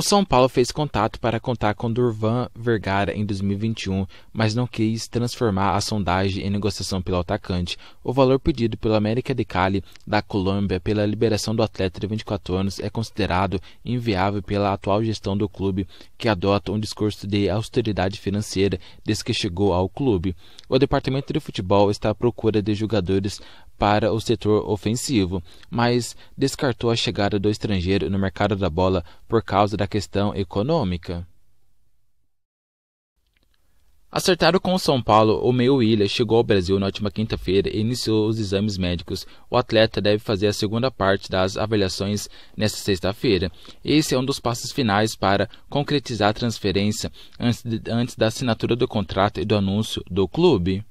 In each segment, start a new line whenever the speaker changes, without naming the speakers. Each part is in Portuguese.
O São Paulo fez contato para contar com Durvan Vergara em 2021, mas não quis transformar a sondagem em negociação pelo atacante. O valor pedido pelo América de Cali da Colômbia pela liberação do atleta de 24 anos é considerado inviável pela atual gestão do clube, que adota um discurso de austeridade financeira desde que chegou ao clube. O departamento de futebol está à procura de jogadores para o setor ofensivo, mas descartou a chegada do estrangeiro no mercado da bola por causa da questão econômica. Acertado com o São Paulo, o meio Willian chegou ao Brasil na última quinta-feira e iniciou os exames médicos. O atleta deve fazer a segunda parte das avaliações nesta sexta-feira. Esse é um dos passos finais para concretizar a transferência antes, de, antes da assinatura do contrato e do anúncio do clube.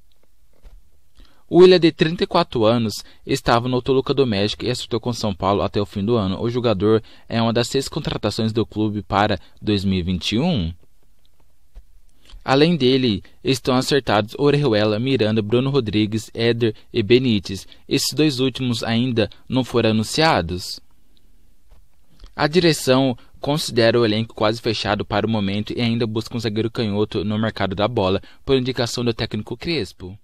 O William, de 34 anos, estava no Toluca do México e acertou com São Paulo até o fim do ano. O jogador é uma das seis contratações do clube para 2021. Além dele, estão acertados Orejuela, Miranda, Bruno Rodrigues, Éder e Benítez. Esses dois últimos ainda não foram anunciados. A direção considera o elenco quase fechado para o momento e ainda busca um zagueiro canhoto no mercado da bola, por indicação do técnico Crespo.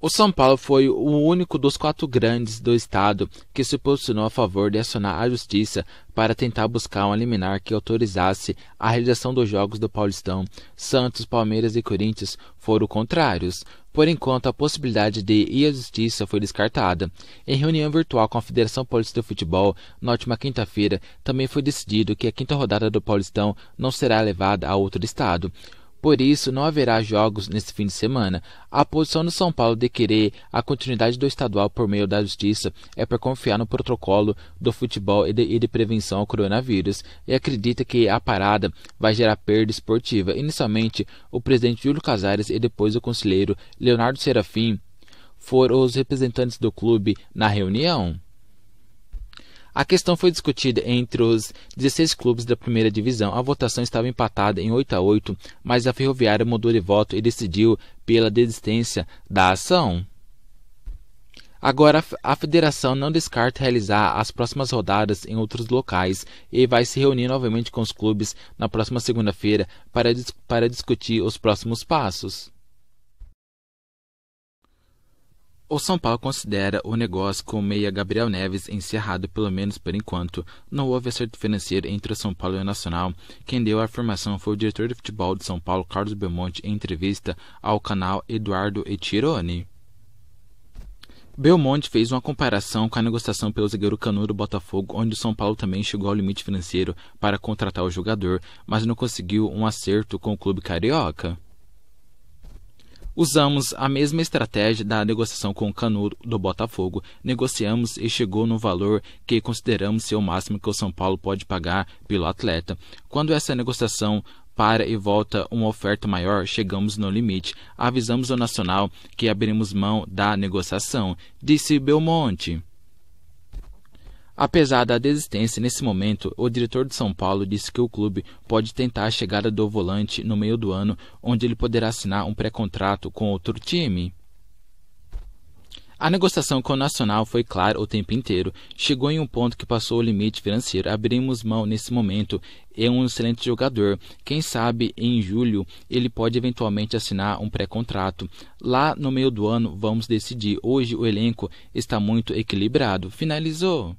O São Paulo foi o único dos quatro grandes do estado que se posicionou a favor de acionar a justiça para tentar buscar um liminar que autorizasse a realização dos jogos do Paulistão. Santos, Palmeiras e Corinthians foram contrários. Por enquanto, a possibilidade de ir à justiça foi descartada. Em reunião virtual com a Federação Paulista de Futebol, na última quinta-feira, também foi decidido que a quinta rodada do Paulistão não será levada a outro estado. Por isso, não haverá jogos nesse fim de semana. A posição do São Paulo de querer a continuidade do estadual por meio da justiça é para confiar no protocolo do futebol e de, e de, prevenção ao coronavírus e acredita que a parada vai gerar perda esportiva. Inicialmente, o presidente Júlio Casares e depois o conselheiro Leonardo Serafim foram os representantes do clube na reunião. A questão foi discutida entre os 16 clubes da primeira divisão. A votação estava empatada em 8 a 8, mas a Ferroviária mudou de voto e decidiu pela desistência da ação. Agora, a federação não descarta realizar as próximas rodadas em outros locais e vai se reunir novamente com os clubes na próxima segunda-feira para, para discutir os próximos passos. O São Paulo considera o negócio com o meia Gabriel Neves encerrado, pelo menos por enquanto. Não houve acerto financeiro entre o São Paulo e o Nacional. Quem deu a afirmação foi o diretor de futebol de São Paulo, Carlos Belmonte, em entrevista ao canal Eduardo Etironi. Belmonte fez uma comparação com a negociação pelo zagueiro Canu do Botafogo, onde o São Paulo também chegou ao limite financeiro para contratar o jogador, mas não conseguiu um acerto com o clube carioca. Usamos a mesma estratégia da negociação com o Canudo do Botafogo. Negociamos e chegou no valor que consideramos ser o máximo que o São Paulo pode pagar pelo atleta. Quando essa negociação para e volta uma oferta maior, chegamos no limite. Avisamos o Nacional que abrimos mão da negociação, disse Belmonte. Apesar da desistência nesse momento, o diretor de São Paulo disse que o clube pode tentar a chegada do volante no meio do ano, onde ele poderá assinar um pré-contrato com outro time. A negociação com o Nacional foi clara o tempo inteiro. Chegou em um ponto que passou o limite financeiro. Abrimos mão nesse momento. É um excelente jogador. Quem sabe em julho ele pode eventualmente assinar um pré-contrato. Lá no meio do ano vamos decidir. Hoje o elenco está muito equilibrado. Finalizou.